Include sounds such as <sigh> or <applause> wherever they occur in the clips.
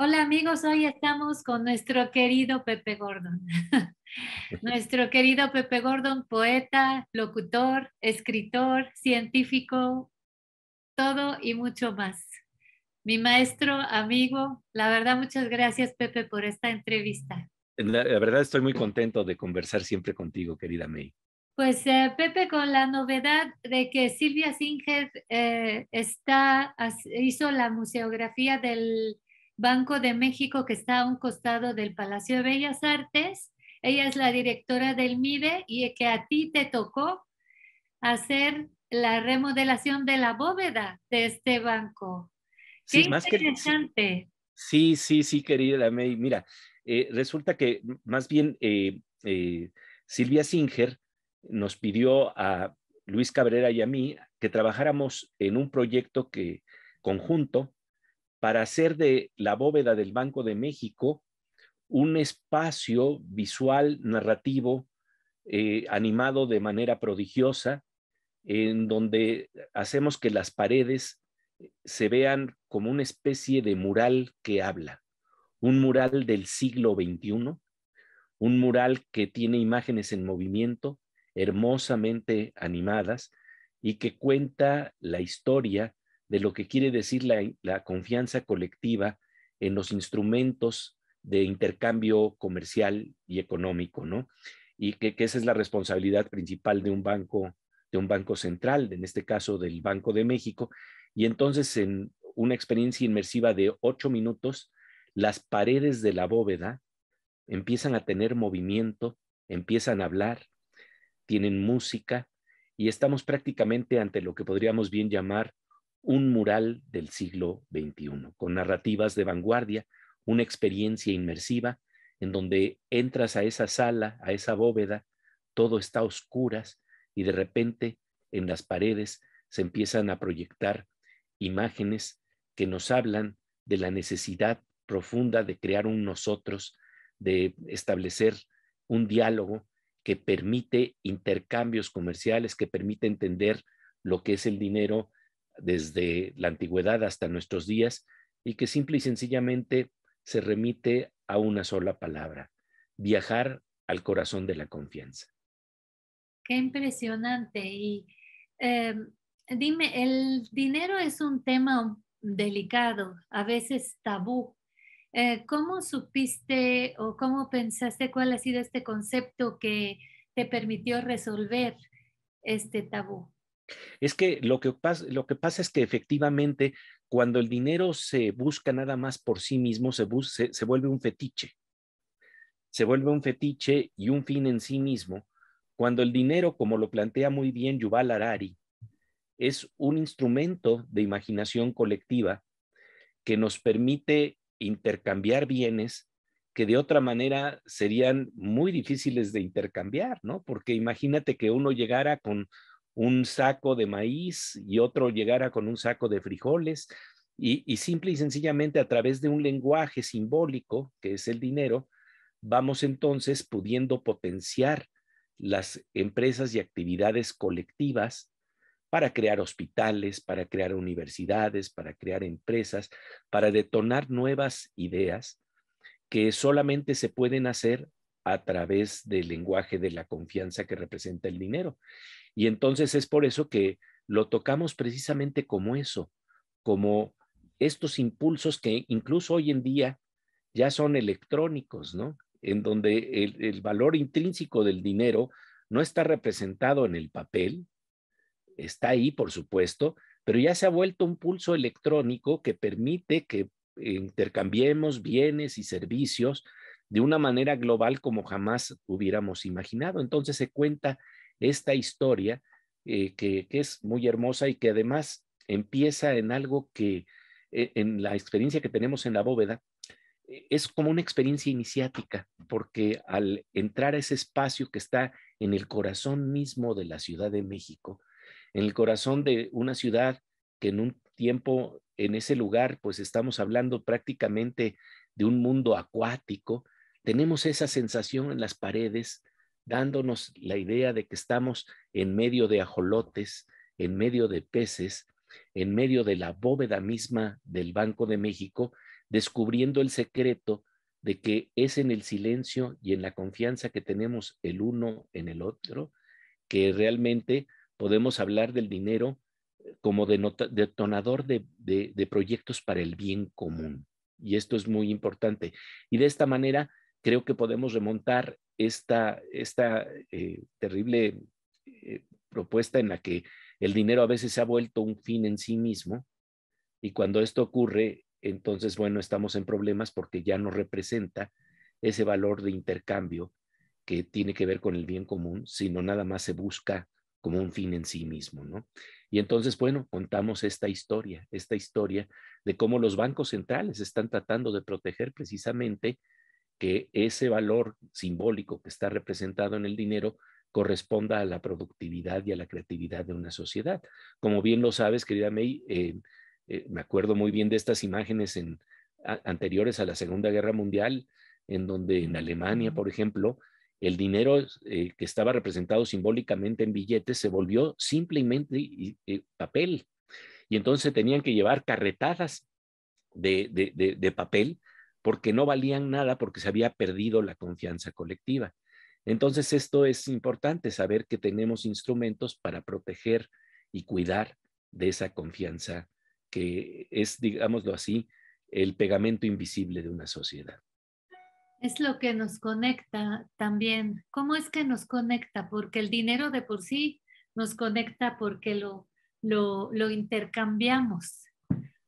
Hola amigos, hoy estamos con nuestro querido Pepe Gordon. <laughs> nuestro querido Pepe Gordon, poeta, locutor, escritor, científico, todo y mucho más. Mi maestro, amigo, la verdad muchas gracias Pepe por esta entrevista. La, verdad estoy muy contento de conversar siempre contigo, querida May. Pues eh, Pepe, con la novedad de que Silvia Singer eh, está, hizo la museografía del Banco de México que está a un costado del Palacio de Bellas Artes. Ella es la directora del MIDE y que a ti te tocó hacer la remodelación de la bóveda de este banco. sí, interesante. sí, sí, sí, querida May. Mira, eh, resulta que más bien eh, eh, Silvia Singer nos pidió a Luis Cabrera y a mí que trabajáramos en un proyecto que, conjunto para hacer de la bóveda del Banco de México un espacio visual, narrativo, eh, animado de manera prodigiosa, en donde hacemos que las paredes se vean como una especie de mural que habla, un mural del siglo XXI, un mural que tiene imágenes en movimiento, hermosamente animadas, y que cuenta la historia de lo que quiere decir la, confianza colectiva en los instrumentos de intercambio comercial y económico, ¿no? Y que, que, esa es la responsabilidad principal de un banco, de un banco central, en este caso del Banco de México. Y entonces, en una experiencia inmersiva de ocho minutos, las paredes de la bóveda empiezan a tener movimiento, empiezan a hablar, tienen música y estamos prácticamente ante lo que podríamos bien llamar un mural del siglo XXI, con narrativas de vanguardia, una experiencia inmersiva en donde entras a esa sala, a esa bóveda, todo está a oscuras y de repente en las paredes se empiezan a proyectar imágenes que nos hablan de la necesidad profunda de crear un nosotros, de establecer un diálogo que permite intercambios comerciales, que permite entender lo que es el dinero desde la antigüedad hasta nuestros días y que simple y sencillamente se remite a una sola palabra, viajar al corazón de la confianza. Qué impresionante. Y em, dime, el dinero es un tema delicado, a veces tabú. Eh, ¿Cómo supiste o cómo pensaste cuál ha sido este concepto que te permitió resolver este tabú? Es que lo que, pasa, lo que pasa es que efectivamente cuando el dinero se busca nada más por sí mismo, se, se, vuelve un fetiche. Se vuelve un fetiche y un fin en sí mismo. Cuando el dinero, como lo plantea muy bien Yuval Harari, es un instrumento de imaginación colectiva que nos permite intercambiar bienes que de otra manera serían muy difíciles de intercambiar, ¿no? Porque imagínate que uno llegara con un saco de maíz y otro llegara con un saco de frijoles. Y, simple y sencillamente a través de un lenguaje simbólico, que es el dinero, vamos entonces pudiendo potenciar las empresas y actividades colectivas para crear hospitales, para crear universidades, para crear empresas, para detonar nuevas ideas que solamente se pueden hacer a través del lenguaje de la confianza que representa el dinero. Y entonces es por eso que lo tocamos precisamente como eso, como estos impulsos que incluso hoy en día ya son electrónicos, ¿no? En donde el, valor intrínseco del dinero no está representado en el papel, está ahí, por supuesto, pero ya se ha vuelto un pulso electrónico que permite que intercambiemos bienes y servicios de una manera global como jamás hubiéramos imaginado. Entonces se cuenta esta historia eh, que, es muy hermosa y que además empieza en algo que eh, en la experiencia que tenemos en la bóveda eh, es como una experiencia iniciática, porque al entrar a ese espacio que está en el corazón mismo de la Ciudad de México, en el corazón de una ciudad que en un tiempo, en ese lugar, pues estamos hablando prácticamente de un mundo acuático, tenemos esa sensación en las paredes dándonos la idea de que estamos en medio de ajolotes, en medio de peces, en medio de la bóveda misma del Banco de México, descubriendo el secreto de que es en el silencio y en la confianza que tenemos el uno en el otro que realmente podemos hablar del dinero eh, como detonador de, proyectos para el bien común. Y esto es muy importante. Y de esta manera creo que podemos remontar esta, esta eh, terrible eh, propuesta en la que el dinero a veces se ha vuelto un fin en sí mismo y cuando esto ocurre, entonces, bueno, estamos en problemas porque ya no representa ese valor de intercambio que tiene que ver con el bien común, sino nada más se busca como un fin en sí mismo, ¿no? Y entonces, bueno, contamos esta historia, esta historia de cómo los bancos centrales están tratando de proteger precisamente que ese valor simbólico que está representado en el dinero corresponda a la productividad y a la creatividad de una sociedad. Como bien lo sabes, querida May, eh, eh, me acuerdo muy bien de estas imágenes en, anteriores a la Segunda Guerra Mundial, en donde en Alemania, por ejemplo, el dinero eh, que estaba representado simbólicamente en billetes se volvió simplemente papel. Y entonces tenían que llevar carretadas de, de papel porque no valían nada, porque se había perdido la confianza colectiva. Entonces, esto es importante, saber que tenemos instrumentos para proteger y cuidar de esa confianza que es, digámoslo así, el pegamento invisible de una sociedad. Es lo que nos conecta también. ¿Cómo es que nos conecta? Porque el dinero de por sí nos conecta porque lo, lo intercambiamos.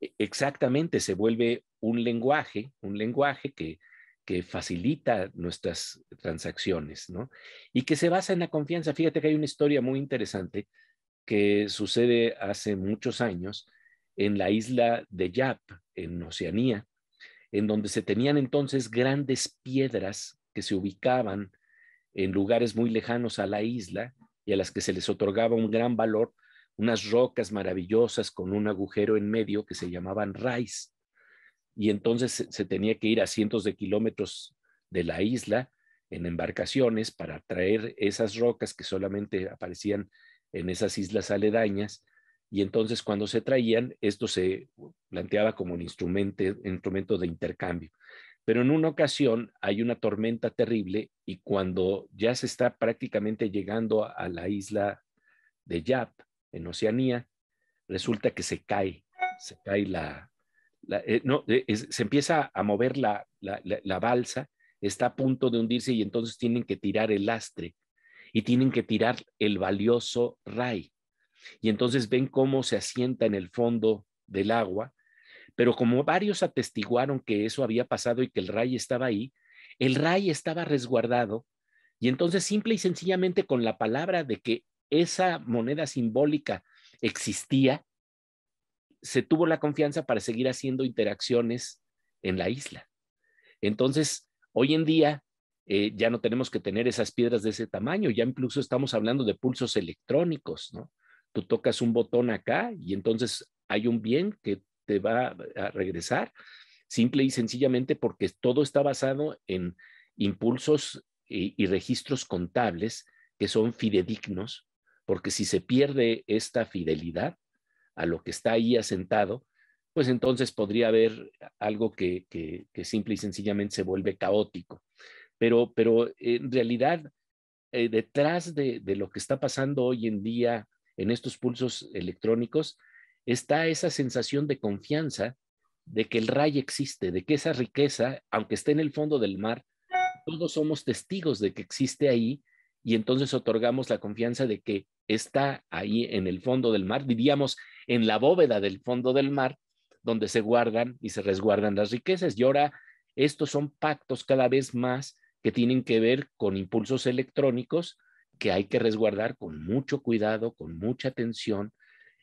E-, exactamente se vuelve un lenguaje, un lenguaje que, que facilita nuestras transacciones, ¿no? Y que se basa en la confianza. Fíjate que hay una historia muy interesante que sucede hace muchos años en la isla de Yap, en Oceanía, en donde se tenían entonces grandes piedras que se ubicaban en lugares muy lejanos a la isla y a las que se les otorgaba un gran valor unas rocas maravillosas con un agujero en medio que se llamaban raíz. Y entonces se, tenía que ir a cientos de kilómetros de la isla en embarcaciones para traer esas rocas que solamente aparecían en esas islas aledañas. Y entonces cuando se traían, esto se planteaba como un instrumento, instrumento de intercambio. Pero en una ocasión hay una tormenta terrible y cuando ya se está prácticamente llegando a la isla de Yap, en Oceanía, resulta que se cae, se cae la, eh, no, eh, se empieza a mover la, la, la, balsa, está a punto de hundirse y entonces tienen que tirar el lastre y tienen que tirar el valioso ray. Y entonces ven cómo se asienta en el fondo del agua, pero como varios atestiguaron que eso había pasado y que el ray estaba ahí, el ray estaba resguardado y entonces simple y sencillamente con la palabra de que esa moneda simbólica existía, se tuvo la confianza para seguir haciendo interacciones en la isla. Entonces, hoy en día eh, ya no tenemos que tener esas piedras de ese tamaño, ya incluso estamos hablando de pulsos electrónicos, ¿no? Tú tocas un botón acá y entonces hay un bien que te va a regresar, simple y sencillamente porque todo está basado en impulsos y registros contables que son fidedignos porque si se pierde esta fidelidad a lo que está ahí asentado, pues entonces podría haber algo que, simple y sencillamente se vuelve caótico. Pero, pero en realidad, eh, detrás de, lo que está pasando hoy en día en estos pulsos electrónicos, está esa sensación de confianza de que el rayo existe, de que esa riqueza, aunque esté en el fondo del mar, todos somos testigos de que existe ahí y entonces otorgamos la confianza de que está ahí en el fondo del mar, diríamos en la bóveda del fondo del mar, donde se guardan y se resguardan las riquezas. Y ahora estos son pactos cada vez más que tienen que ver con impulsos electrónicos que hay que resguardar con mucho cuidado, con mucha atención,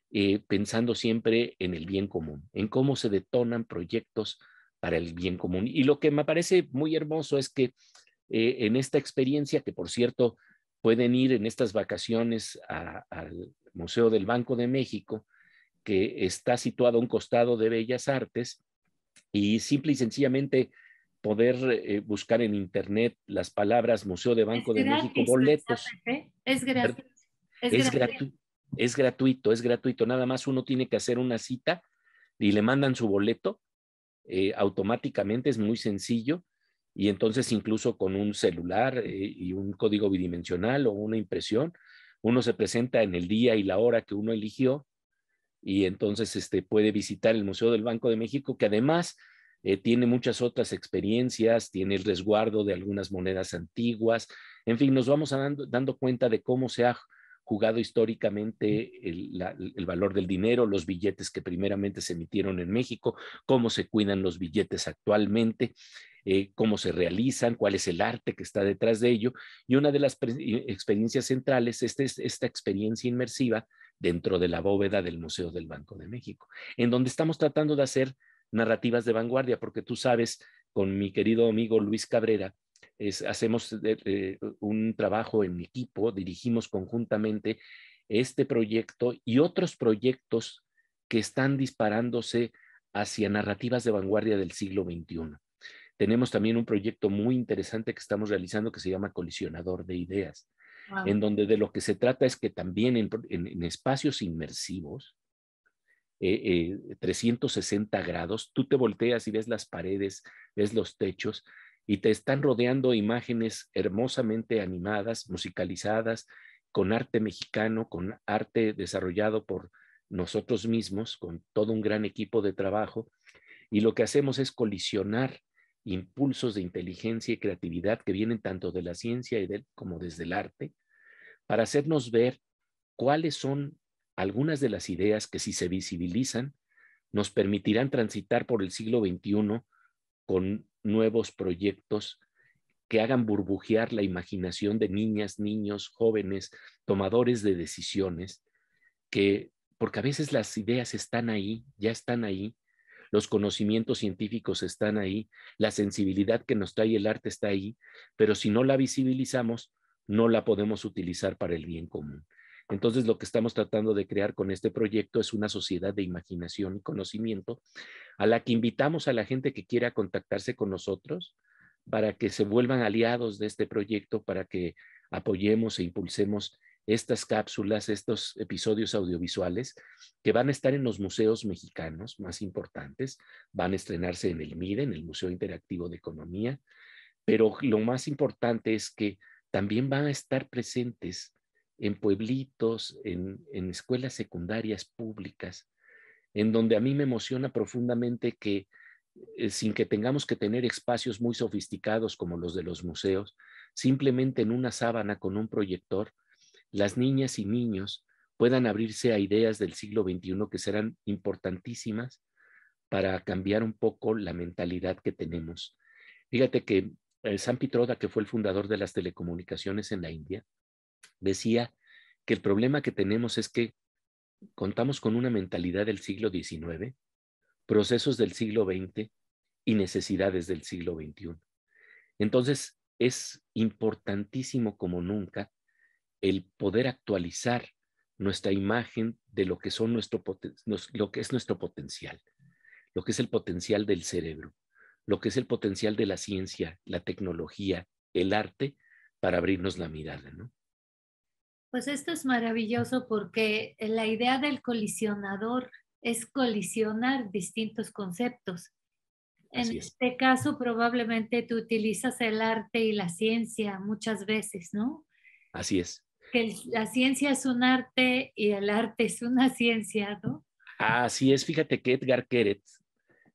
eh, pensando siempre en el bien común, en cómo se detonan proyectos para el bien común. Y lo que me parece muy hermoso es que eh, en esta experiencia, que por cierto pueden ir en estas vacaciones al Museo del Banco de México, que está situado a un costado de Bellas Artes, y simple y sencillamente poder eh, buscar en internet las palabras Museo del Banco de México boletos. Es gratuito. Es, gratuito, es gratuito. Nada más uno tiene que hacer una cita y le mandan su boleto eh, automáticamente, es muy sencillo y entonces incluso con un celular eh, y un código bidimensional o una impresión, uno se presenta en el día y la hora que uno eligió y entonces este, puede visitar el Museo del Banco de México, que además eh, tiene muchas otras experiencias, tiene el resguardo de algunas monedas antiguas, en fin, nos vamos dando, dando cuenta de cómo se ha jugado históricamente el, valor del dinero, los billetes que primeramente se emitieron en México, cómo se cuidan los billetes actualmente, eh, cómo se realizan, cuál es el arte que está detrás de ello. Y una de las experiencias centrales es esta experiencia inmersiva dentro de la bóveda del Museo del Banco de México, en donde estamos tratando de hacer narrativas de vanguardia, porque tú sabes, con mi querido amigo Luis Cabrera, hacemos un trabajo en equipo, dirigimos conjuntamente este proyecto y otros proyectos que están disparándose hacia narrativas de vanguardia del siglo XXI. Tenemos también un proyecto muy interesante que estamos realizando que se llama Colisionador de Ideas, en donde de lo que se trata es que también en, espacios inmersivos, 360 eh, eh, grados, tú te volteas y ves las paredes, ves los techos, y te están rodeando imágenes hermosamente animadas, musicalizadas, con arte mexicano, con arte desarrollado por nosotros mismos, con todo un gran equipo de trabajo, y lo que hacemos es colisionar impulsos de inteligencia y creatividad que vienen tanto de la ciencia y como desde el arte, para hacernos ver cuáles son algunas de las ideas que si se visibilizan nos permitirán transitar por el siglo XXI con nuevos proyectos que hagan burbujear la imaginación de niñas, niños, jóvenes, tomadores de decisiones, que porque a veces las ideas están ahí, ya están ahí, los conocimientos científicos están ahí, la sensibilidad que nos trae el arte está ahí, pero si no la visibilizamos, no la podemos utilizar para el bien común. Entonces, lo que estamos tratando de crear con este proyecto es una sociedad de imaginación y conocimiento a la que invitamos a la gente que quiera contactarse con nosotros para que se vuelvan aliados de este proyecto, para que apoyemos e impulsemos estas cápsulas, estos episodios audiovisuales que van a estar en los museos mexicanos más importantes, van a estrenarse en el MIDE, en el Museo Interactivo de Economía, pero lo más importante es que también van a estar presentes en pueblitos, en, escuelas secundarias públicas, en donde a mí me emociona profundamente que eh, sin que tengamos que tener espacios muy sofisticados como los de los museos, simplemente en una sábana con un proyector, las niñas y niños puedan abrirse a ideas del siglo XXI que serán importantísimas para cambiar un poco la mentalidad que tenemos. Fíjate que eh, San Pitroda, que fue el fundador de las telecomunicaciones en la India, decía que el problema que tenemos es que contamos con una mentalidad del siglo XIX, procesos del siglo XX y necesidades del siglo XXI. Entonces, es importantísimo como nunca el poder actualizar nuestra imagen de lo que, son lo que es nuestro potencial, lo que es el potencial del cerebro, lo que es el potencial de la ciencia, la tecnología, el arte, para abrirnos la mirada. ¿no? Pues esto es maravilloso porque la idea del colisionador es colisionar distintos conceptos. en este caso, probablemente tú utilizas el arte y la ciencia muchas veces, ¿no? Así es. Que la ciencia es un arte y el arte es una ciencia, ¿no? Así es. Fíjate que Edgar Keret,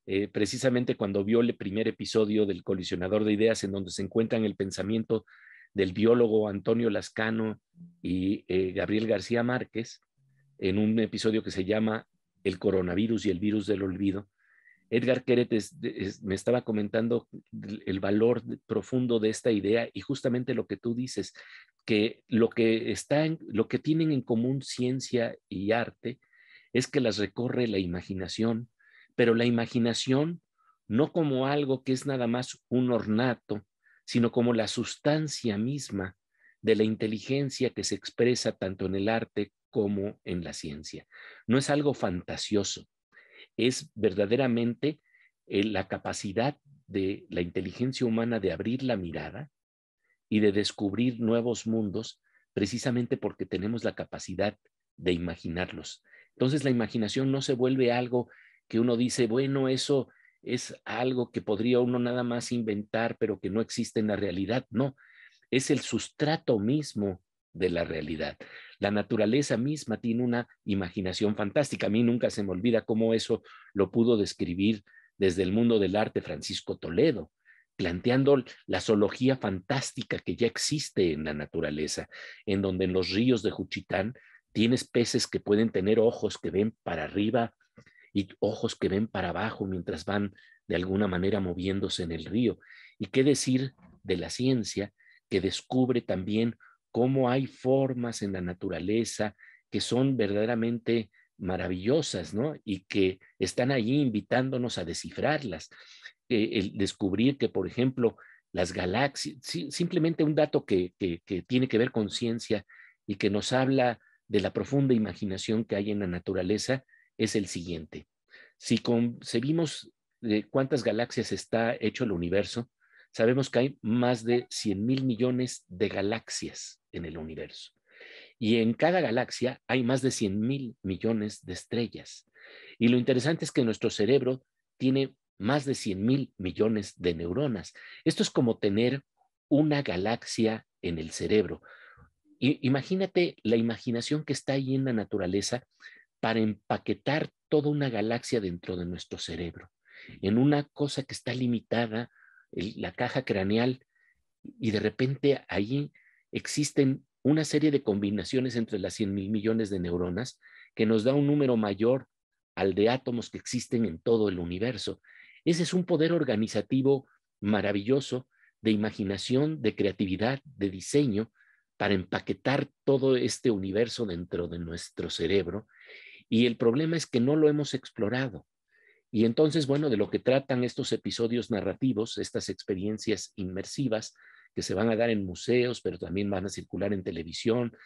eh, precisamente cuando vio el primer episodio del colisionador de ideas, en donde se encuentran el pensamiento del biólogo Antonio Lascano y eh, Gabriel García Márquez en un episodio que se llama El coronavirus y el virus del olvido. Edgar Queret me estaba comentando el valor profundo de esta idea y justamente lo que tú dices, que lo que, está lo que tienen en común ciencia y arte es que las recorre la imaginación, pero la imaginación no como algo que es nada más un ornato sino como la sustancia misma de la inteligencia que se expresa tanto en el arte como en la ciencia. No es algo fantasioso, es verdaderamente eh, la capacidad de la inteligencia humana de abrir la mirada y de descubrir nuevos mundos precisamente porque tenemos la capacidad de imaginarlos. Entonces la imaginación no se vuelve algo que uno dice, bueno, eso es algo que podría uno nada más inventar, pero que no existe en la realidad. No, es el sustrato mismo de la realidad. La naturaleza misma tiene una imaginación fantástica. A mí nunca se me olvida cómo eso lo pudo describir desde el mundo del arte Francisco Toledo, planteando la zoología fantástica que ya existe en la naturaleza, en donde en los ríos de Juchitán tienes peces que pueden tener ojos que ven para arriba y ojos que ven para abajo mientras van de alguna manera moviéndose en el río. ¿Y qué decir de la ciencia que descubre también cómo hay formas en la naturaleza que son verdaderamente maravillosas, ¿no? Y que están allí invitándonos a descifrarlas. Eh, el descubrir que, por ejemplo, las galaxias, simplemente un dato que, que tiene que ver con ciencia y que nos habla de la profunda imaginación que hay en la naturaleza, es el siguiente. Si concebimos de cuántas galaxias está hecho el universo, sabemos que hay más de 100 mil millones de galaxias en el universo. Y en cada galaxia hay más de 100 mil millones de estrellas. Y lo interesante es que nuestro cerebro tiene más de 100 mil millones de neuronas. Esto es como tener una galaxia en el cerebro. imagínate la imaginación que está ahí en la naturaleza para empaquetar toda una galaxia dentro de nuestro cerebro, en una cosa que está limitada, la caja craneal, y de repente ahí existen una serie de combinaciones entre las 100 mil millones de neuronas que nos da un número mayor al de átomos que existen en todo el universo. Ese es un poder organizativo maravilloso de imaginación, de creatividad, de diseño, para empaquetar todo este universo dentro de nuestro cerebro y el problema es que no lo hemos explorado. Y entonces, bueno, de lo que tratan estos episodios narrativos, estas experiencias inmersivas que se van a dar en museos, pero también van a circular en televisión,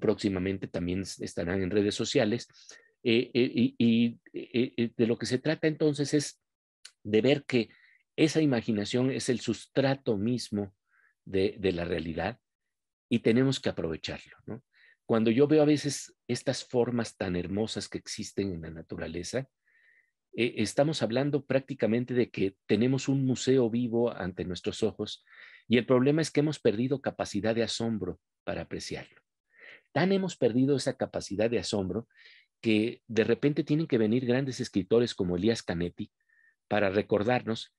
próximamente también estarán en redes sociales. Eh, eh, y eh, de lo que se trata entonces es de ver que esa imaginación es el sustrato mismo de, de la realidad y tenemos que aprovecharlo. ¿no? cuando yo veo a veces estas formas tan hermosas que existen en la naturaleza, eh, estamos hablando prácticamente de que tenemos un museo vivo ante nuestros ojos y el problema es que hemos perdido capacidad de asombro para apreciarlo. Tan hemos perdido esa capacidad de asombro que de repente tienen que venir grandes escritores como Elías Canetti para recordarnos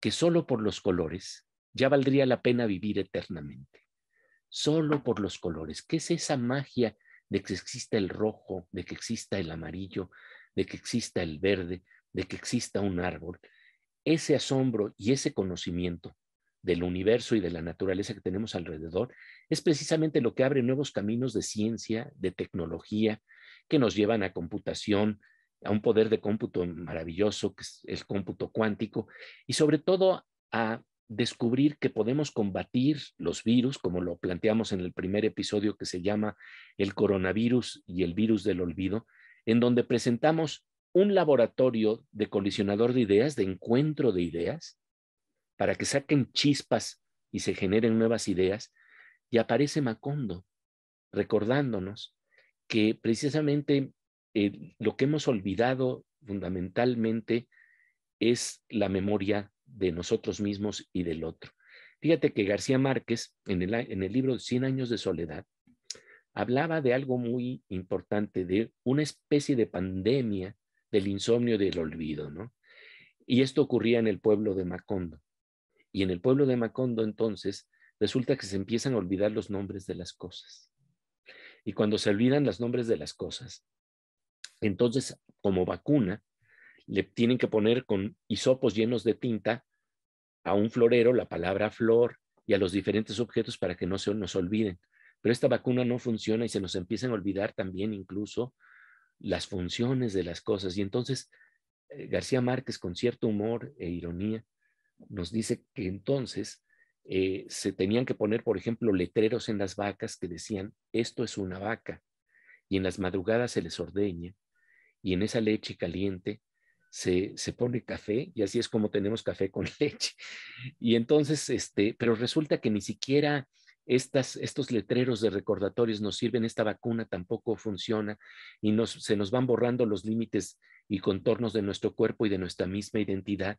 que solo por los colores ya valdría la pena vivir eternamente solo por los colores. ¿Qué es esa magia de que exista el rojo, de que exista el amarillo, de que exista el verde, de que exista un árbol? Ese asombro y ese conocimiento del universo y de la naturaleza que tenemos alrededor es precisamente lo que abre nuevos caminos de ciencia, de tecnología, que nos llevan a computación, a un poder de cómputo maravilloso, que es el cómputo cuántico, y sobre todo a descubrir que podemos combatir los virus, como lo planteamos en el primer episodio que se llama El coronavirus y el virus del olvido, en donde presentamos un laboratorio de colisionador de ideas, de encuentro de ideas, para que saquen chispas y se generen nuevas ideas. Y aparece Macondo recordándonos que precisamente eh, lo que hemos olvidado fundamentalmente es la memoria de nosotros mismos y del otro. Fíjate que García Márquez, en el, libro Cien años de soledad, hablaba de algo muy importante, de una especie de pandemia del insomnio del olvido, ¿no? Y esto ocurría en el pueblo de Macondo. Y en el pueblo de Macondo, entonces, resulta que se empiezan a olvidar los nombres de las cosas. Y cuando se olvidan los nombres de las cosas, entonces, como vacuna, le tienen que poner con hisopos llenos de tinta a un florero la palabra flor y a los diferentes objetos para que no se nos olviden. Pero esta vacuna no funciona y se nos empiezan a olvidar también incluso las funciones de las cosas. Y entonces eh, García Márquez, con cierto humor e ironía, nos dice que entonces eh, se tenían que poner, por ejemplo, letreros en las vacas que decían, esto es una vaca, y en las madrugadas se les ordeña, y en esa leche caliente se, pone café y así es como tenemos café con <laughs> leche. Y entonces, este, pero resulta que ni siquiera estas, estos letreros de recordatorios nos sirven, esta vacuna tampoco funciona y nos, se nos van borrando los límites y contornos de nuestro cuerpo y de nuestra misma identidad.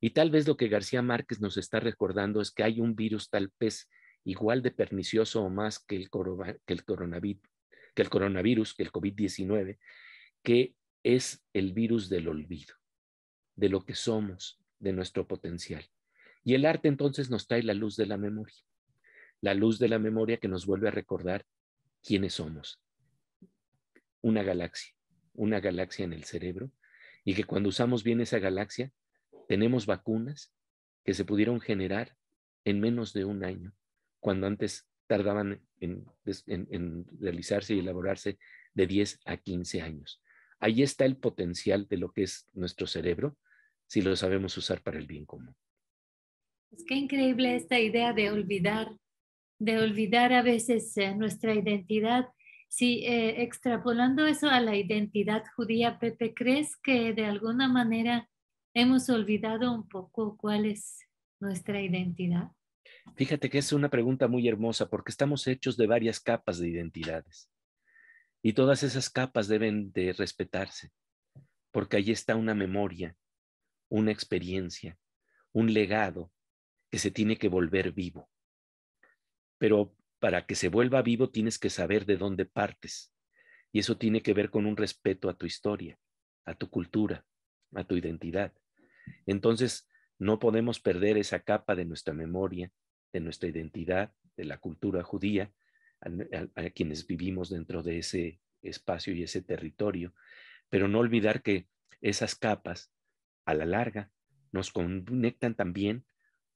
Y tal vez lo que García Márquez nos está recordando es que hay un virus tal vez igual de pernicioso o más que el, que el, coronavirus, que el coronavirus, que el COVID-19, que es el virus del olvido, de lo que somos, de nuestro potencial. Y el arte entonces nos trae la luz de la memoria, la luz de la memoria que nos vuelve a recordar quiénes somos. Una galaxia, una galaxia en el cerebro, y que cuando usamos bien esa galaxia, tenemos vacunas que se pudieron generar en menos de un año, cuando antes tardaban en, realizarse y elaborarse de 10 a 15 años. Ahí está el potencial de lo que es nuestro cerebro si lo sabemos usar para el bien común. Es pues que increíble esta idea de olvidar, de olvidar a veces eh, nuestra identidad. Si eh, extrapolando eso a la identidad judía, Pepe, ¿crees que de alguna manera hemos olvidado un poco cuál es nuestra identidad? Fíjate que es una pregunta muy hermosa porque estamos hechos de varias capas de identidades. Y todas esas capas deben de respetarse, porque allí está una memoria, una experiencia, un legado que se tiene que volver vivo. Pero para que se vuelva vivo tienes que saber de dónde partes. Y eso tiene que ver con un respeto a tu historia, a tu cultura, a tu identidad. Entonces, no podemos perder esa capa de nuestra memoria, de nuestra identidad, de la cultura judía, a, quienes vivimos dentro de ese espacio y ese territorio, pero no olvidar que esas capas, a la larga, nos conectan también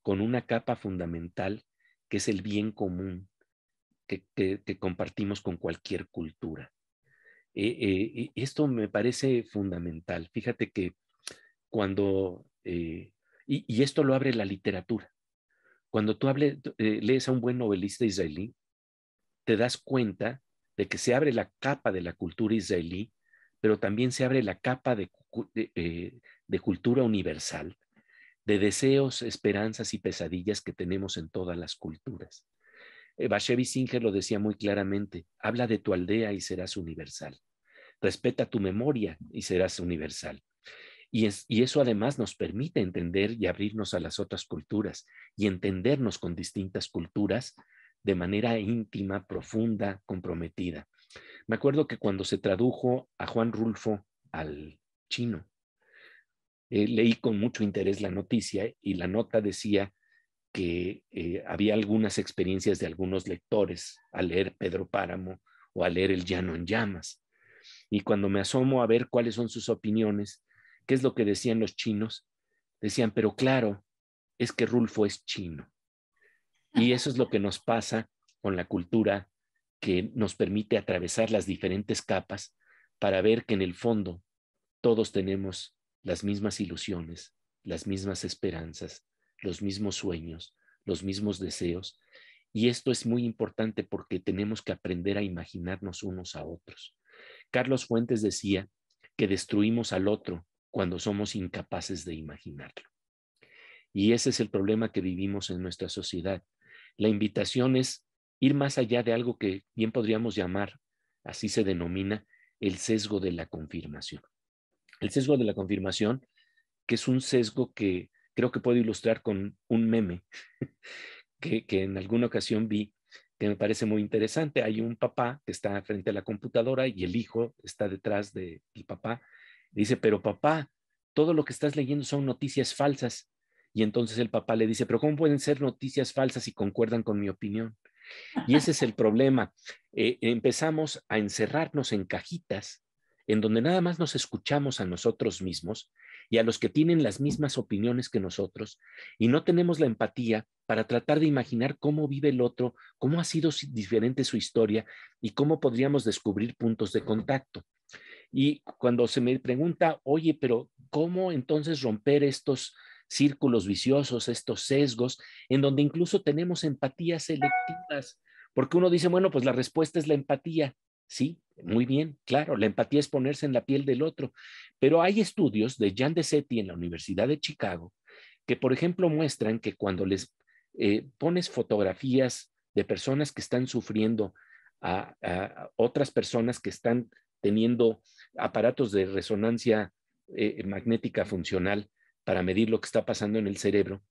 con una capa fundamental que es el bien común que, compartimos con cualquier cultura. Eh, eh, esto me parece fundamental. Fíjate que cuando, eh, y, esto lo abre la literatura, cuando tú lees a un buen novelista israelí, te das cuenta de que se abre la capa de la cultura israelí, pero también se abre la capa de, eh, cultura universal, de deseos, esperanzas y pesadillas que tenemos en todas las culturas. Eh, Bashevi Singer lo decía muy claramente, habla de tu aldea y serás universal, respeta tu memoria y serás universal. Y, y, eso además nos permite entender y abrirnos a las otras culturas y entendernos con distintas culturas de manera íntima, profunda, comprometida. Me acuerdo que cuando se tradujo a Juan Rulfo al chino, eh, leí con mucho interés la noticia y la nota decía que eh, había algunas experiencias de algunos lectores al leer Pedro Páramo o al leer El Llano en Llamas. Y cuando me asomo a ver cuáles son sus opiniones, qué es lo que decían los chinos, decían, pero claro, es que Rulfo es chino. Y eso es lo que nos pasa con la cultura que nos permite atravesar las diferentes capas para ver que en el fondo todos tenemos las mismas ilusiones, las mismas esperanzas, los mismos sueños, los mismos deseos. Y esto es muy importante porque tenemos que aprender a imaginarnos unos a otros. Carlos Fuentes decía que destruimos al otro cuando somos incapaces de imaginarlo. Y ese es el problema que vivimos en nuestra sociedad, la invitación es ir más allá de algo que bien podríamos llamar, así se denomina, el sesgo de la confirmación. El sesgo de la confirmación, que es un sesgo que creo que puedo ilustrar con un meme <laughs> que, en alguna ocasión vi que me parece muy interesante. Hay un papá que está frente a la computadora y el hijo está detrás del papá. Dice, pero papá, todo lo que estás leyendo son noticias falsas. Y entonces el papá le dice, pero ¿cómo pueden ser noticias falsas si concuerdan con mi opinión? Y ese es el <laughs> problema. Eh, empezamos a encerrarnos en cajitas en donde nada más nos escuchamos a nosotros mismos y a los que tienen las mismas opiniones que nosotros y no tenemos la empatía para tratar de imaginar cómo vive el otro, cómo ha sido diferente su historia y cómo podríamos descubrir puntos de contacto. Y cuando se me pregunta, oye, pero ¿cómo entonces romper estos círculos viciosos, estos sesgos, en donde incluso tenemos empatías selectivas, porque uno dice, bueno, pues la respuesta es la empatía. Sí, muy bien, claro, la empatía es ponerse en la piel del otro, pero hay estudios de Jan DeSetti en la Universidad de Chicago que, por ejemplo, muestran que cuando les eh, pones fotografías de personas que están sufriendo a, otras personas que están teniendo aparatos de resonancia eh, magnética funcional para medir lo que está pasando en el cerebro,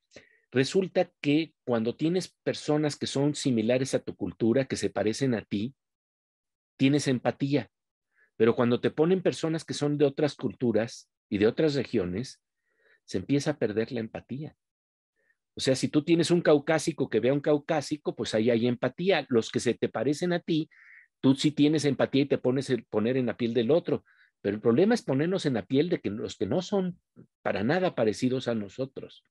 resulta que cuando tienes personas que son similares a tu cultura, que se parecen a ti, tienes empatía. Pero cuando te ponen personas que son de otras culturas y de otras regiones, se empieza a perder la empatía. O sea, si tú tienes un caucásico que vea un caucásico, pues ahí hay empatía. Los que se te parecen a ti, tú sí tienes empatía y te pones el, poner en la piel del otro. Pero el problema es ponernos en la piel de que los que no son para nada parecidos a nosotros.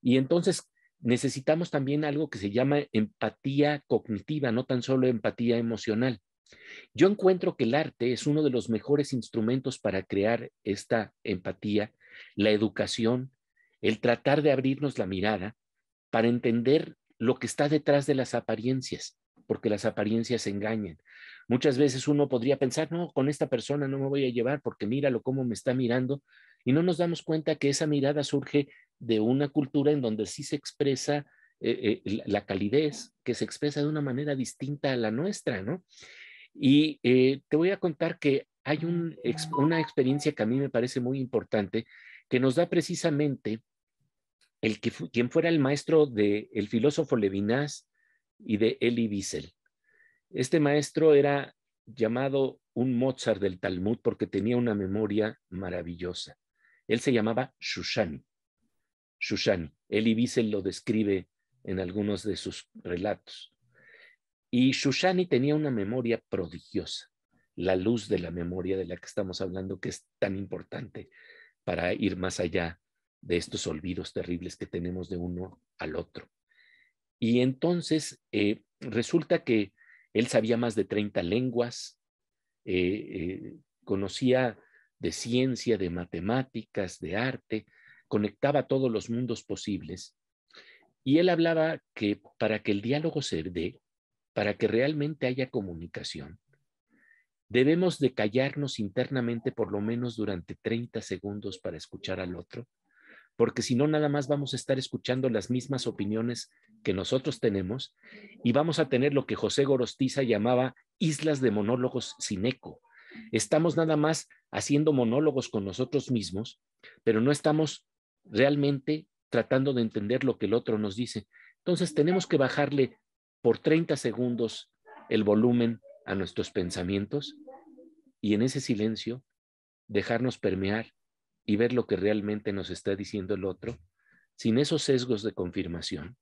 Y entonces necesitamos también algo que se llama empatía cognitiva, no tan solo empatía emocional. Yo encuentro que el arte es uno de los mejores instrumentos para crear esta empatía, la educación, el tratar de abrirnos la mirada para entender lo que está detrás de las apariencias, porque las apariencias engañan. Muchas veces uno podría pensar, no, con esta persona no me voy a llevar porque míralo cómo me está mirando. Y no nos damos cuenta que esa mirada surge de una cultura en donde sí se expresa eh, eh, la calidez, que se expresa de una manera distinta a la nuestra, ¿no? Y eh, te voy a contar que hay una experiencia que a mí me parece muy importante, que nos da precisamente el que quien fuera el maestro del filósofo Levinas y de Elie Wiesel. Este maestro era llamado un Mozart del Talmud porque tenía una memoria maravillosa. Él se llamaba Shushani. Shushani. El lo describe en algunos de sus relatos. Y Shushani tenía una memoria prodigiosa, la luz de la memoria de la que estamos hablando, que es tan importante para ir más allá de estos olvidos terribles que tenemos de uno al otro. Y entonces eh, resulta que él sabía más de 30 lenguas, eh, eh, conocía de ciencia, de matemáticas, de arte, conectaba todos los mundos posibles. Y él hablaba que para que el diálogo se dé, para que realmente haya comunicación, debemos de callarnos internamente por lo menos durante 30 segundos para escuchar al otro porque si no, nada más vamos a estar escuchando las mismas opiniones que nosotros tenemos y vamos a tener lo que José Gorostiza llamaba islas de monólogos sin eco. Estamos nada más haciendo monólogos con nosotros mismos, pero no estamos realmente tratando de entender lo que el otro nos dice. Entonces tenemos que bajarle por 30 segundos el volumen a nuestros pensamientos y en ese silencio dejarnos permear y ver lo que realmente nos está diciendo el otro, sin esos sesgos de confirmación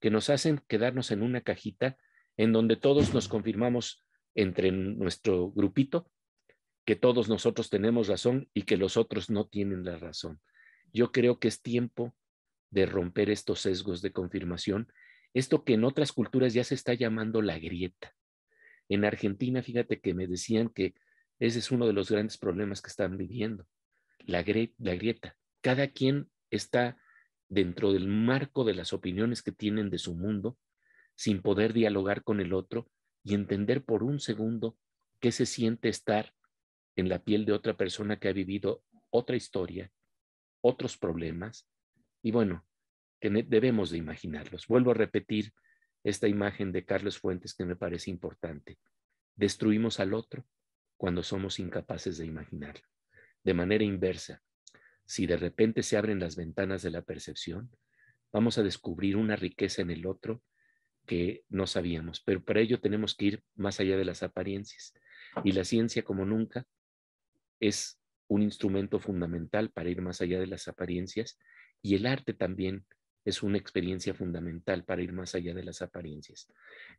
que nos hacen quedarnos en una cajita en donde todos nos confirmamos entre nuestro grupito que todos nosotros tenemos razón y que los otros no tienen la razón. Yo creo que es tiempo de romper estos sesgos de confirmación, esto que en otras culturas ya se está llamando la grieta. En Argentina, fíjate que me decían que ese es uno de los grandes problemas que están viviendo, la, grieta. Cada quien está dentro del marco de las opiniones que tienen de su mundo, sin poder dialogar con el otro y entender por un segundo qué se siente estar en la piel de otra persona que ha vivido otra historia, otros problemas, y bueno, debemos de imaginarlos. Vuelvo a repetir esta imagen de Carlos Fuentes que me parece importante. Destruimos al otro cuando somos incapaces de imaginarlo de manera inversa, si de repente se abren las ventanas de la percepción, vamos a descubrir una riqueza en el otro que no sabíamos, pero para ello tenemos que ir más allá de las apariencias. Y la ciencia, como nunca, es un instrumento fundamental para ir más allá de las apariencias y el arte también es una experiencia fundamental para ir más allá de las apariencias.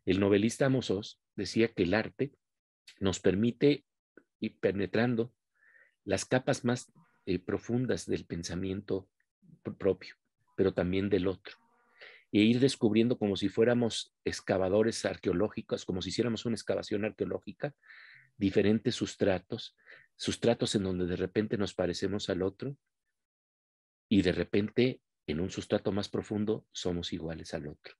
El novelista Amos decía que el arte nos permite ir penetrando las capas más eh, profundas del pensamiento propio, pero también del otro. E ir descubriendo como si fuéramos excavadores arqueológicos, como si hiciéramos una excavación arqueológica, diferentes sustratos, sustratos en donde de repente nos parecemos al otro y de repente en un sustrato más profundo somos iguales al otro.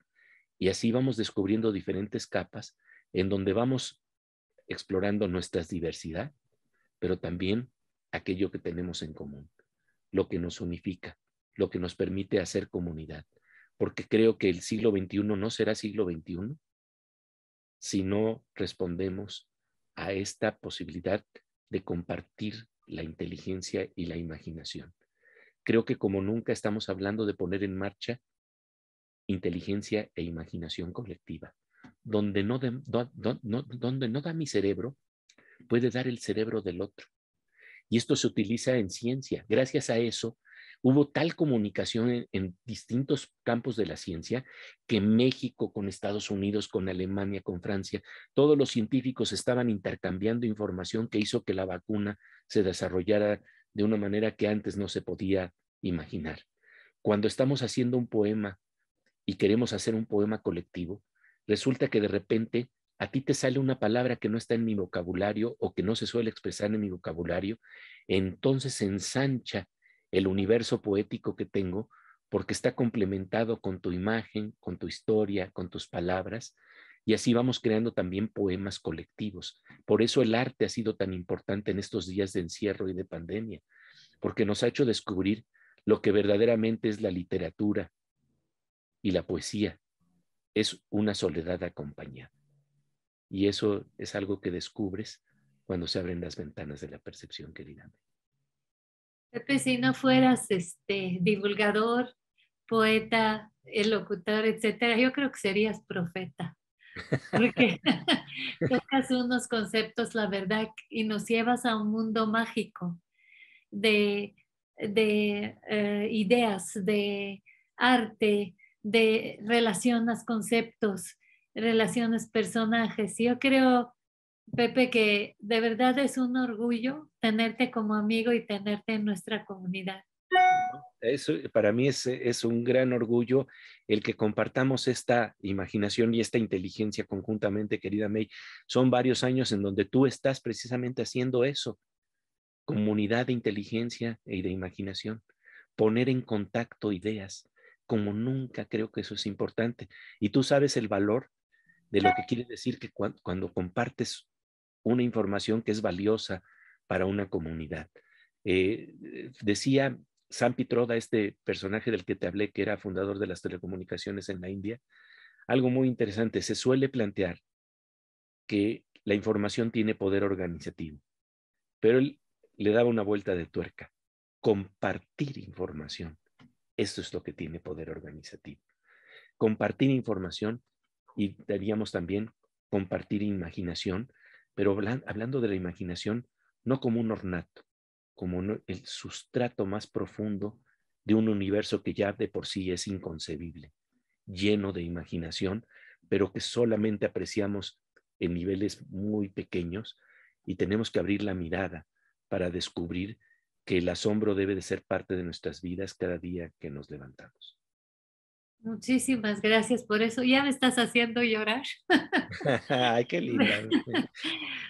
Y así vamos descubriendo diferentes capas en donde vamos explorando nuestra diversidad, pero también aquello que tenemos en común, lo que nos unifica, lo que nos permite hacer comunidad, porque creo que el siglo XXI no será siglo XXI si no respondemos a esta posibilidad de compartir la inteligencia y la imaginación. Creo que como nunca estamos hablando de poner en marcha inteligencia e imaginación colectiva, donde no, da mi cerebro, puede dar el cerebro del otro y esto se utiliza en ciencia. Gracias a eso, hubo tal comunicación en, distintos campos de la ciencia que México con Estados Unidos, con Alemania, con Francia, todos los científicos estaban intercambiando información que hizo que la vacuna se desarrollara de una manera que antes no se podía imaginar. Cuando estamos haciendo un poema y queremos hacer un poema colectivo, resulta que de repente a ti te sale una palabra que no está en mi vocabulario o que no se suele expresar en mi vocabulario, entonces ensancha el universo poético que tengo porque está complementado con tu imagen, con tu historia, con tus palabras, y así vamos creando también poemas colectivos. Por eso el arte ha sido tan importante en estos días de encierro y de pandemia, porque nos ha hecho descubrir lo que verdaderamente es la literatura y la poesía. Es una soledad acompañada. Y eso es algo que descubres cuando se abren las ventanas de la percepción, querida. Pepe, si no fueras este, divulgador, poeta, elocutor, etcétera, yo creo que serías profeta. Porque <laughs> tocas unos conceptos, la verdad, y nos llevas a un mundo mágico de, eh, ideas, de arte, de relaciones, conceptos, relaciones, personajes. Yo creo, Pepe, que de verdad es un orgullo tenerte como amigo y tenerte en nuestra comunidad. Eso, para mí es, es, un gran orgullo el que compartamos esta imaginación y esta inteligencia conjuntamente, querida May. Son varios años en donde tú estás precisamente haciendo eso, comunidad de inteligencia y de imaginación, poner en contacto ideas, como nunca creo que eso es importante. Y tú sabes el valor de lo que quiere decir que cuando compartes una información que es valiosa para una comunidad. Eh, eh, decía San Pitroda, este personaje del que te hablé, que era fundador de las telecomunicaciones en la India, algo muy interesante. Se suele plantear que la información tiene poder organizativo, pero él le daba una vuelta de tuerca. Compartir información, esto es lo que tiene poder organizativo. Compartir información y debíamos también compartir imaginación, pero hablando de la imaginación no como un ornato, como el sustrato más profundo de un universo que ya de por sí es inconcebible, lleno de imaginación, pero que solamente apreciamos en niveles muy pequeños y tenemos que abrir la mirada para descubrir que el asombro debe de ser parte de nuestras vidas cada día que nos levantamos. Muchísimas gracias por eso. Ya me estás haciendo llorar. <laughs> Ay, qué linda. <laughs>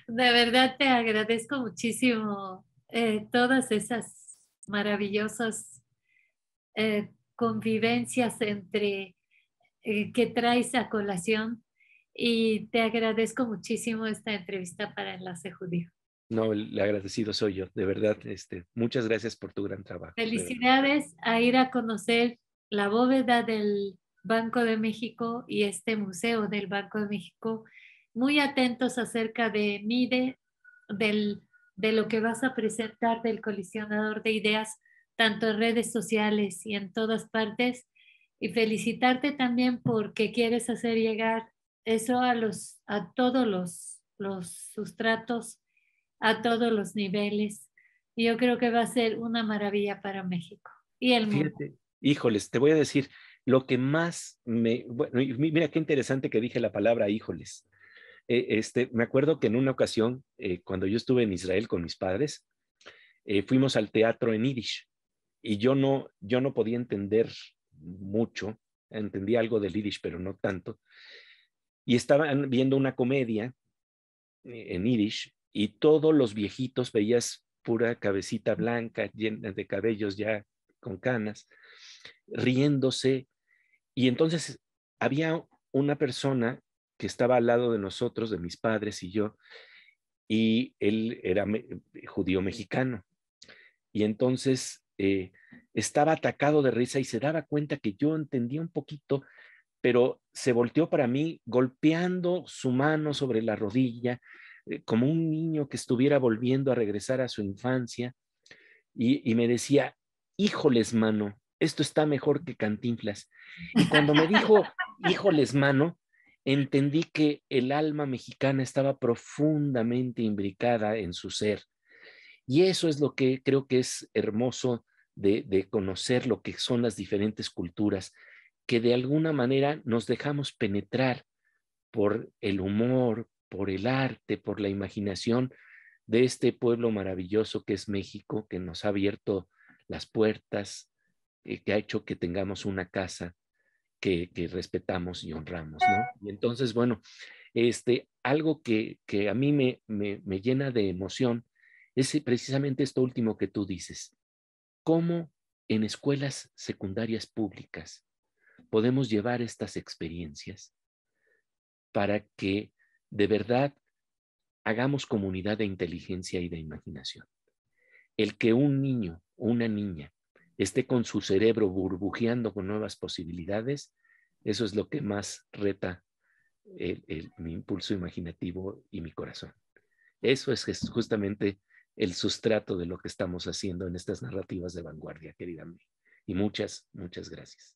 De verdad te agradezco muchísimo eh, todas esas maravillosas eh, convivencias entre eh, que traes a colación y te agradezco muchísimo esta entrevista para Enlace Judío. No, el agradecido soy yo, de verdad. Este, muchas gracias por tu gran trabajo. Felicidades a ir a conocer la bóveda del Banco de México y este museo del Banco de México, muy atentos acerca de MIDE, del, de lo que vas a presentar del colisionador de ideas, tanto en redes sociales y en todas partes. Y felicitarte también porque quieres hacer llegar eso a, los, a todos los, los sustratos, a todos los niveles. y Yo creo que va a ser una maravilla para México y el mundo híjoles, te voy a decir, lo que más me, bueno, mira qué interesante que dije la palabra híjoles. Eh, este, me acuerdo que en una ocasión, eh, cuando yo estuve en Israel con mis padres, eh, fuimos al teatro en Yiddish y yo no, yo no podía entender mucho, Entendí algo del Yiddish, pero no tanto. Y estaban viendo una comedia en Yiddish y todos los viejitos veías pura cabecita blanca, llena de cabellos ya con canas riéndose. Y entonces había una persona que estaba al lado de nosotros, de mis padres y yo, y él era judío mexicano. Y entonces eh, estaba atacado de risa y se daba cuenta que yo entendía un poquito, pero se volteó para mí golpeando su mano sobre la rodilla, eh, como un niño que estuviera volviendo a regresar a su infancia, y, y me decía, híjoles, mano, esto está mejor que Cantinflas. <laughs> Y cuando me dijo, híjoles, mano, entendí que el alma mexicana estaba profundamente imbricada en su ser. Y eso es lo que creo que es hermoso de, de conocer lo que son las diferentes culturas, que de alguna manera nos dejamos penetrar por el humor, por el arte, por la imaginación de este pueblo maravilloso que es México, que nos ha abierto las puertas, eh, que ha hecho que tengamos una casa que, que respetamos y honramos, ¿no? Y entonces, bueno, este, algo que, que a mí me, me, llena de emoción es precisamente esto último que tú dices. ¿Cómo en escuelas secundarias públicas podemos llevar estas experiencias para que de verdad hagamos comunidad de inteligencia y de imaginación? El que un niño una niña esté con su cerebro burbujeando con nuevas posibilidades, eso es lo que más reta el, mi impulso imaginativo y mi corazón. Eso es justamente el sustrato de lo que estamos haciendo en estas narrativas de vanguardia, querida mía. Y muchas, muchas gracias.